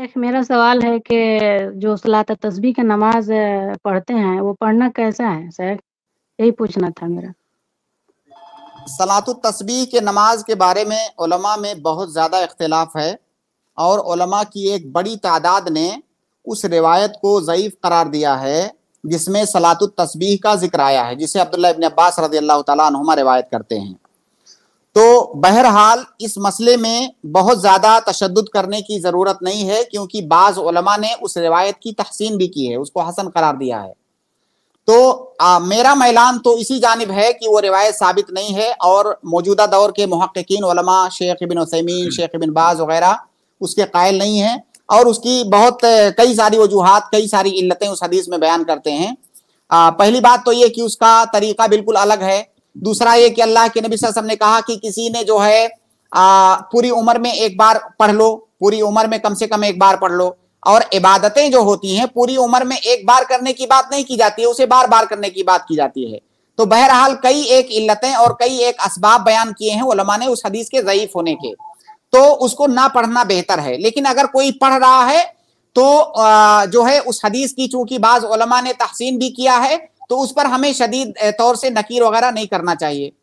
शेख मेरा सवाल है कि जो सलात तस्बी का नमाज पढ़ते हैं वो पढ़ना कैसा है शेख यही पूछना था मेरा सलात तस्बी के नमाज के बारे में उलमा में बहुत ज़्यादा इख्तलाफ है और उलमा की एक बड़ी तादाद ने उस रिवायत को ज़यीफ़ करार दिया है जिसमें सलात तस्बी का जिक्र आया है जिसे अब्दुल्ला इबन अब्बास रजी अल्लाह तुमा रिवायत करते हैं तो बहरहाल इस मसले में बहुत ज़्यादा तशद करने की ज़रूरत नहीं है क्योंकि बाज़ ने उस रिवायत की तहसीन भी की है उसको हसन करार दिया है तो आ, मेरा मैलान तो इसी जानब है कि वो रिवायत साबित नहीं है और मौजूदा दौर के महक्कीन शेख बिन उसैमीन हम्म। शेख बिन बाज वगैरह उसके कायल नहीं हैं और उसकी बहुत कई सारी वजूहत कई सारी इल्लतें उस हदीस में बयान करते हैं आ, पहली बात तो ये कि उसका तरीका बिल्कुल अलग है दूसरा ये कि अल्लाह के नबी वसल्लम ने कहा कि किसी ने जो है आ, पूरी उम्र में एक बार पढ़ लो पूरी उम्र में कम से कम एक बार पढ़ लो और इबादतें जो होती हैं पूरी उम्र में एक बार करने की बात नहीं की जाती है उसे बार बार करने की बात की जाती है तो बहरहाल कई एक इल्लतें और कई एक इसबाब बयान किए हैं उलमा ने उस हदीस के ज़यीफ होने के तो उसको ना पढ़ना बेहतर है लेकिन अगर कोई पढ़ रहा है तो जो है उस हदीस की चूंकि बाज उलमा ने तहसीन भी किया है तो उस पर हमें शदीद तौर से नकीर वगैरह नहीं करना चाहिए